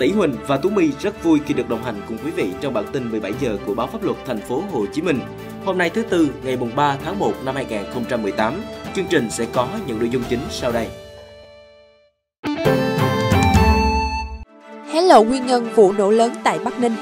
Tỷ Huỳnh và Tú My rất vui khi được đồng hành cùng quý vị trong bản tin 17 giờ của báo pháp luật thành phố Hồ Chí Minh. Hôm nay thứ tư, ngày mùng 3 tháng 1 năm 2018, chương trình sẽ có những nội dung chính sau đây. Hé lộ nguyên nhân vụ nổ lớn tại Bắc Ninh.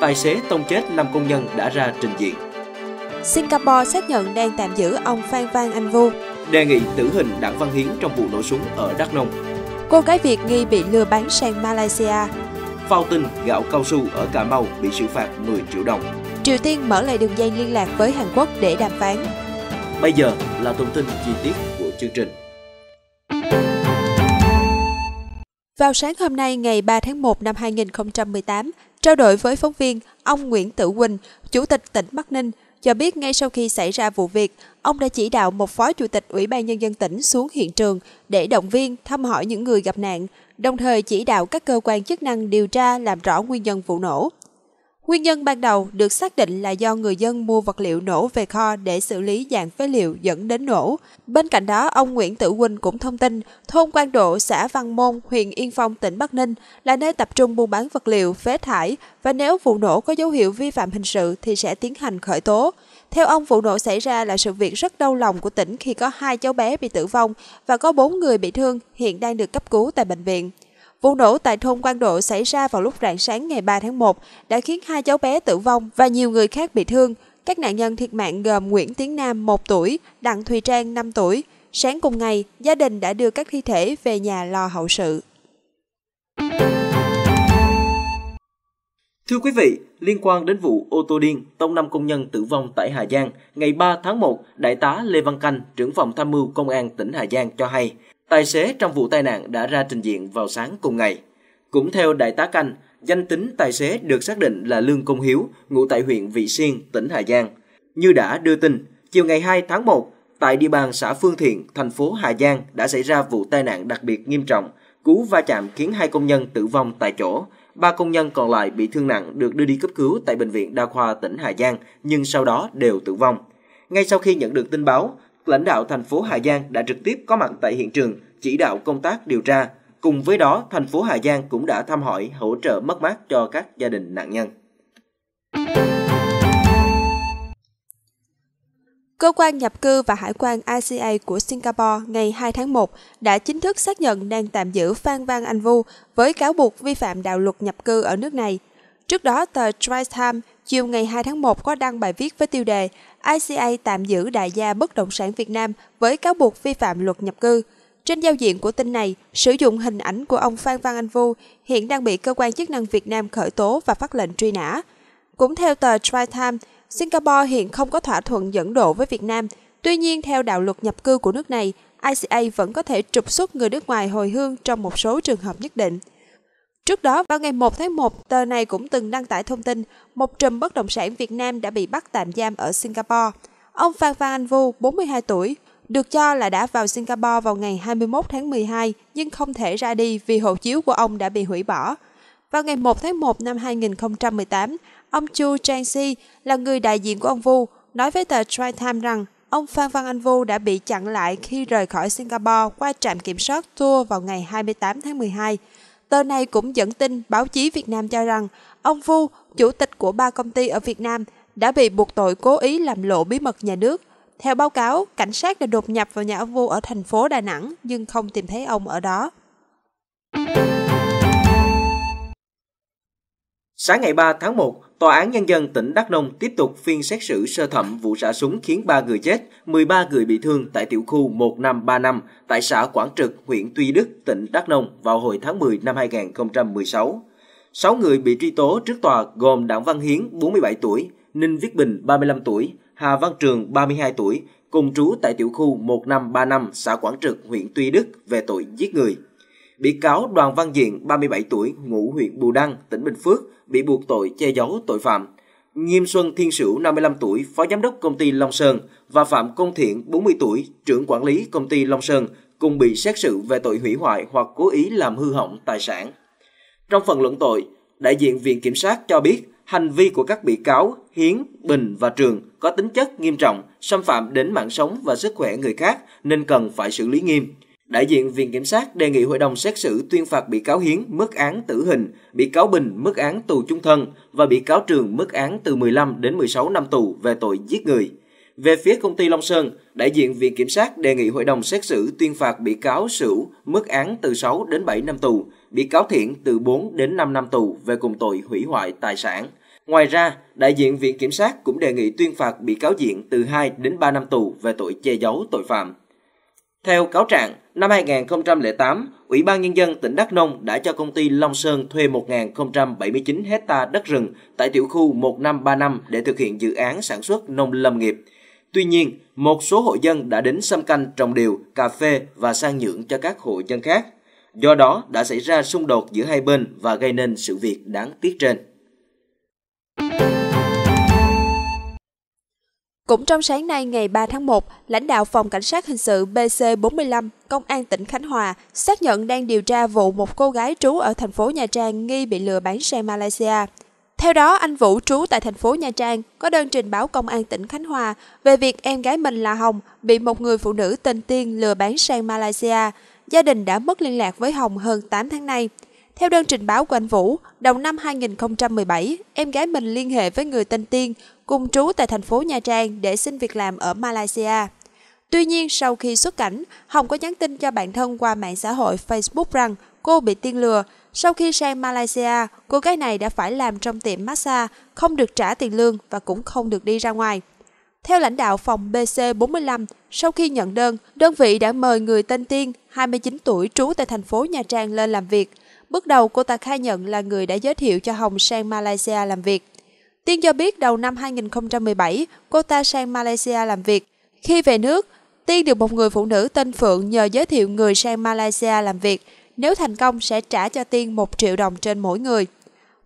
Tài xế tông chết 5 công nhân đã ra trình diện. Singapore xác nhận đang tạm giữ ông Phan Văn Anh Vu. Đề nghị tử hình Đặng Văn Hiến trong vụ nổ súng ở Đắk Nông. Cô gái Việt nghi bị lừa bán sang Malaysia. Phao tin gạo cao su ở Cà Mau bị xử phạt 10 triệu đồng. Triều Tiên mở lại đường dây liên lạc với Hàn Quốc để đàm phán. Bây giờ là thông tin chi tiết của chương trình. Vào sáng hôm nay ngày 3 tháng 1 năm 2018, trao đổi với phóng viên, ông Nguyễn Tử Quỳnh, Chủ tịch tỉnh Bắc Ninh cho biết ngay sau khi xảy ra vụ việc, ông đã chỉ đạo một phó chủ tịch Ủy ban Nhân dân tỉnh xuống hiện trường để động viên, thăm hỏi những người gặp nạn, đồng thời chỉ đạo các cơ quan chức năng điều tra làm rõ nguyên nhân vụ nổ. Nguyên nhân ban đầu được xác định là do người dân mua vật liệu nổ về kho để xử lý dạng phế liệu dẫn đến nổ. Bên cạnh đó, ông Nguyễn Tử Quỳnh cũng thông tin, thôn Quan Độ, xã Văn Môn, huyện Yên Phong, tỉnh Bắc Ninh là nơi tập trung buôn bán vật liệu, phế thải và nếu vụ nổ có dấu hiệu vi phạm hình sự thì sẽ tiến hành khởi tố. Theo ông, vụ nổ xảy ra là sự việc rất đau lòng của tỉnh khi có hai cháu bé bị tử vong và có bốn người bị thương hiện đang được cấp cứu tại bệnh viện. Vụ nổ tại thôn Quang Độ xảy ra vào lúc rạng sáng ngày 3 tháng 1 đã khiến hai cháu bé tử vong và nhiều người khác bị thương. Các nạn nhân thiệt mạng gồm Nguyễn Tiến Nam 1 tuổi, Đặng Thùy Trang 5 tuổi. Sáng cùng ngày, gia đình đã đưa các thi thể về nhà lo hậu sự. Thưa quý vị, liên quan đến vụ ô tô điên tông 5 công nhân tử vong tại Hà Giang, ngày 3 tháng 1, Đại tá Lê Văn Canh, trưởng phòng tham mưu Công an tỉnh Hà Giang cho hay, Tài xế trong vụ tai nạn đã ra trình diện vào sáng cùng ngày. Cũng theo Đại tá Canh, danh tính tài xế được xác định là Lương Công Hiếu, ngụ tại huyện Vị Xuyên, tỉnh Hà Giang. Như đã đưa tin, chiều ngày 2 tháng 1, tại địa bàn xã Phương Thiện, thành phố Hà Giang đã xảy ra vụ tai nạn đặc biệt nghiêm trọng, cú va chạm khiến hai công nhân tử vong tại chỗ, ba công nhân còn lại bị thương nặng được đưa đi cấp cứu tại bệnh viện đa khoa tỉnh Hà Giang nhưng sau đó đều tử vong. Ngay sau khi nhận được tin báo, lãnh đạo thành phố Hà Giang đã trực tiếp có mặt tại hiện trường chỉ đạo công tác điều tra. Cùng với đó, thành phố Hà Giang cũng đã thăm hỏi hỗ trợ mất mát cho các gia đình nạn nhân. Cơ quan nhập cư và hải quan ICA của Singapore ngày 2 tháng 1 đã chính thức xác nhận đang tạm giữ Phan Văn Anh Vu với cáo buộc vi phạm đạo luật nhập cư ở nước này – Trước đó, tờ Drive Time chiều ngày 2 tháng 1 có đăng bài viết với tiêu đề ICA tạm giữ đại gia bất động sản Việt Nam với cáo buộc vi phạm luật nhập cư. Trên giao diện của tin này, sử dụng hình ảnh của ông Phan Văn Anh Vu hiện đang bị cơ quan chức năng Việt Nam khởi tố và phát lệnh truy nã. Cũng theo tờ Drive Time, Singapore hiện không có thỏa thuận dẫn độ với Việt Nam. Tuy nhiên, theo đạo luật nhập cư của nước này, ICA vẫn có thể trục xuất người nước ngoài hồi hương trong một số trường hợp nhất định. Trước đó, vào ngày 1 tháng 1, tờ này cũng từng đăng tải thông tin một trùm bất động sản Việt Nam đã bị bắt tạm giam ở Singapore. Ông Phan Phan Anh Vu, 42 tuổi, được cho là đã vào Singapore vào ngày 21 tháng 12 nhưng không thể ra đi vì hộ chiếu của ông đã bị hủy bỏ. Vào ngày 1 tháng 1 năm 2018, ông Chu Chang Si là người đại diện của ông Vu nói với tờ Try Time rằng ông Phan Văn Anh Vu đã bị chặn lại khi rời khỏi Singapore qua trạm kiểm soát tour vào ngày 28 tháng 12. Tờ này cũng dẫn tin báo chí Việt Nam cho rằng ông Vu, chủ tịch của ba công ty ở Việt Nam, đã bị buộc tội cố ý làm lộ bí mật nhà nước. Theo báo cáo, cảnh sát đã đột nhập vào nhà ông Vu ở thành phố Đà Nẵng nhưng không tìm thấy ông ở đó. Sáng ngày 3 tháng 1, Tòa án Nhân dân tỉnh Đắk Nông tiếp tục phiên xét xử sơ thẩm vụ xả súng khiến 3 người chết, 13 người bị thương tại tiểu khu 1535 tại xã Quảng Trực, huyện Tuy Đức, tỉnh Đắk Nông vào hồi tháng 10 năm 2016. 6 người bị truy tố trước tòa gồm Đặng Văn Hiến, 47 tuổi, Ninh Viết Bình, 35 tuổi, Hà Văn Trường, 32 tuổi, cùng trú tại tiểu khu 1535 xã Quảng Trực, huyện Tuy Đức về tội giết người. Bị cáo Đoàn Văn Diện, 37 tuổi, ngụ huyện Bù Đăng, tỉnh Bình Phước, bị buộc tội che giấu tội phạm. Nghiêm Xuân Thiên Sửu, 55 tuổi, phó giám đốc công ty Long Sơn và Phạm Công Thiện, 40 tuổi, trưởng quản lý công ty Long Sơn cùng bị xét xử về tội hủy hoại hoặc cố ý làm hư hỏng tài sản. Trong phần luận tội, đại diện Viện Kiểm sát cho biết hành vi của các bị cáo Hiến, Bình và Trường có tính chất nghiêm trọng, xâm phạm đến mạng sống và sức khỏe người khác nên cần phải xử lý nghiêm. Đại diện Viện Kiểm sát đề nghị hội đồng xét xử tuyên phạt bị cáo Hiến mức án tử hình, bị cáo Bình mức án tù chung thân và bị cáo Trường mức án từ 15 đến 16 năm tù về tội giết người. Về phía công ty Long Sơn, đại diện Viện Kiểm sát đề nghị hội đồng xét xử tuyên phạt bị cáo Sửu mức án từ 6 đến 7 năm tù, bị cáo Thiện từ 4 đến 5 năm tù về cùng tội hủy hoại tài sản. Ngoài ra, đại diện Viện Kiểm sát cũng đề nghị tuyên phạt bị cáo Diện từ 2 đến 3 năm tù về tội che giấu tội phạm. Theo cáo trạng, năm 2008, Ủy ban Nhân dân tỉnh Đắk Nông đã cho công ty Long Sơn thuê 1.079 hecta đất rừng tại tiểu khu 1535 để thực hiện dự án sản xuất nông lâm nghiệp. Tuy nhiên, một số hộ dân đã đến xâm canh trồng điều, cà phê và sang nhượng cho các hộ dân khác. Do đó đã xảy ra xung đột giữa hai bên và gây nên sự việc đáng tiếc trên. Cũng trong sáng nay ngày 3 tháng 1, lãnh đạo phòng cảnh sát hình sự BC45, công an tỉnh Khánh Hòa xác nhận đang điều tra vụ một cô gái trú ở thành phố Nha Trang nghi bị lừa bán sang Malaysia. Theo đó, anh Vũ trú tại thành phố Nha Trang có đơn trình báo công an tỉnh Khánh Hòa về việc em gái mình là Hồng bị một người phụ nữ tên Tiên lừa bán sang Malaysia. Gia đình đã mất liên lạc với Hồng hơn 8 tháng nay. Theo đơn trình báo của anh Vũ, đầu năm 2017, em gái mình liên hệ với người tên Tiên, cùng trú tại thành phố Nha Trang để xin việc làm ở Malaysia. Tuy nhiên, sau khi xuất cảnh, Hồng có nhắn tin cho bạn thân qua mạng xã hội Facebook rằng cô bị tiên lừa. Sau khi sang Malaysia, cô gái này đã phải làm trong tiệm massage, không được trả tiền lương và cũng không được đi ra ngoài. Theo lãnh đạo phòng BC45, sau khi nhận đơn, đơn vị đã mời người tên Tiên, 29 tuổi trú tại thành phố Nha Trang lên làm việc – Bước đầu cô ta khai nhận là người đã giới thiệu cho Hồng sang Malaysia làm việc. Tiên cho biết đầu năm 2017, cô ta sang Malaysia làm việc. Khi về nước, Tiên được một người phụ nữ tên Phượng nhờ giới thiệu người sang Malaysia làm việc. Nếu thành công sẽ trả cho Tiên 1 triệu đồng trên mỗi người.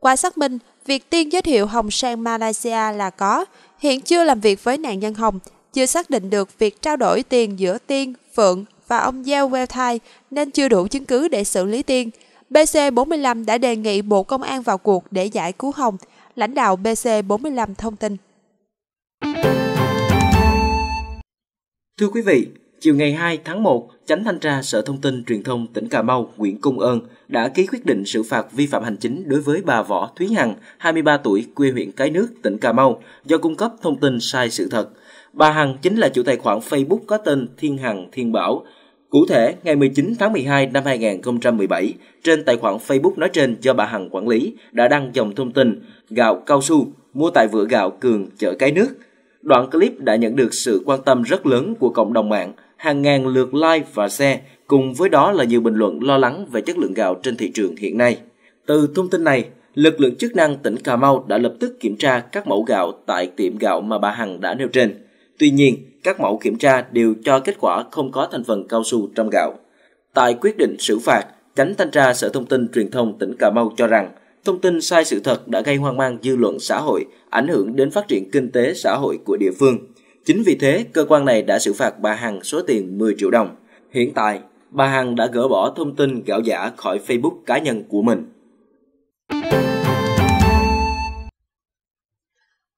Qua xác minh, việc Tiên giới thiệu Hồng sang Malaysia là có. Hiện chưa làm việc với nạn nhân Hồng, chưa xác định được việc trao đổi tiền giữa Tiên, Phượng và ông Giao Welthai nên chưa đủ chứng cứ để xử lý Tiên. BC45 đã đề nghị Bộ Công an vào cuộc để giải cứu Hồng, lãnh đạo BC45 thông tin. Thưa quý vị, chiều ngày 2 tháng 1, Chánh thanh tra Sở Thông tin Truyền thông tỉnh Cà Mau Nguyễn Công Ơn đã ký quyết định xử phạt vi phạm hành chính đối với bà Võ Thúy Hằng, 23 tuổi, quê huyện Cái Nước, tỉnh Cà Mau, do cung cấp thông tin sai sự thật. Bà Hằng chính là chủ tài khoản Facebook có tên Thiên Hằng Thiên Bảo, Cụ thể, ngày 19 tháng 12 năm 2017, trên tài khoản Facebook nói trên do bà Hằng quản lý đã đăng dòng thông tin gạo cao su mua tại vựa gạo cường chợ cái nước. Đoạn clip đã nhận được sự quan tâm rất lớn của cộng đồng mạng, hàng ngàn lượt like và share, cùng với đó là nhiều bình luận lo lắng về chất lượng gạo trên thị trường hiện nay. Từ thông tin này, lực lượng chức năng tỉnh Cà Mau đã lập tức kiểm tra các mẫu gạo tại tiệm gạo mà bà Hằng đã nêu trên. Tuy nhiên, các mẫu kiểm tra đều cho kết quả không có thành phần cao su trong gạo. Tại quyết định xử phạt, Chánh thanh tra Sở Thông tin Truyền thông tỉnh Cà Mau cho rằng, thông tin sai sự thật đã gây hoang mang dư luận xã hội, ảnh hưởng đến phát triển kinh tế xã hội của địa phương. Chính vì thế, cơ quan này đã xử phạt bà Hằng số tiền 10 triệu đồng. Hiện tại, bà Hằng đã gỡ bỏ thông tin gạo giả khỏi Facebook cá nhân của mình.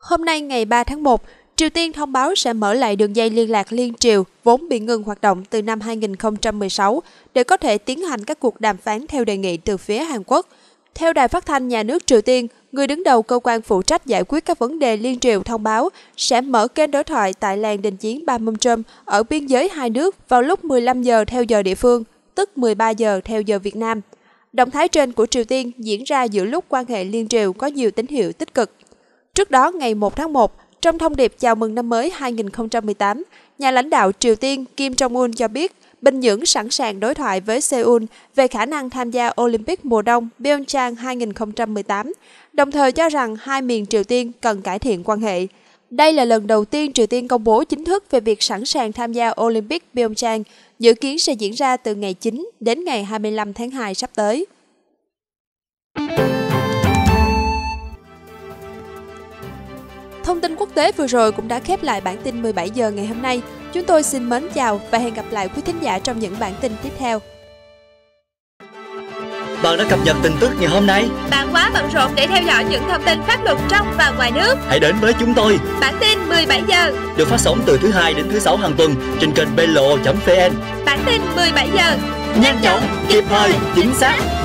Hôm nay ngày 3 tháng 1, Triều Tiên thông báo sẽ mở lại đường dây liên lạc liên triều vốn bị ngừng hoạt động từ năm 2016 để có thể tiến hành các cuộc đàm phán theo đề nghị từ phía Hàn Quốc. Theo đài phát thanh nhà nước Triều Tiên, người đứng đầu cơ quan phụ trách giải quyết các vấn đề liên triều thông báo sẽ mở kênh đối thoại tại làng đình chiến Ba Trâm ở biên giới hai nước vào lúc 15 giờ theo giờ địa phương, tức 13 giờ theo giờ Việt Nam. Động thái trên của Triều Tiên diễn ra giữa lúc quan hệ liên triều có nhiều tín hiệu tích cực. Trước đó, ngày 1 tháng 1, trong thông điệp chào mừng năm mới 2018, nhà lãnh đạo Triều Tiên Kim Jong-un cho biết Bình Nhưỡng sẵn sàng đối thoại với Seoul về khả năng tham gia Olympic mùa đông Pyeongchang 2018, đồng thời cho rằng hai miền Triều Tiên cần cải thiện quan hệ. Đây là lần đầu tiên Triều Tiên công bố chính thức về việc sẵn sàng tham gia Olympic Pyeongchang, dự kiến sẽ diễn ra từ ngày 9 đến ngày 25 tháng 2 sắp tới. Thông tin quốc tế vừa rồi cũng đã khép lại bản tin 17 giờ ngày hôm nay. Chúng tôi xin mến chào và hẹn gặp lại quý thính giả trong những bản tin tiếp theo. Bạn đã cập nhật tin tức ngày hôm nay? Bạn quá bận rộn để theo dõi những thông tin pháp luật trong và ngoài nước. Hãy đến với chúng tôi. Bản tin 17 giờ được phát sóng từ thứ hai đến thứ sáu hàng tuần trên kênh belo.vn. Bản tin 17 giờ nhanh chóng, kịp thời, chính xác.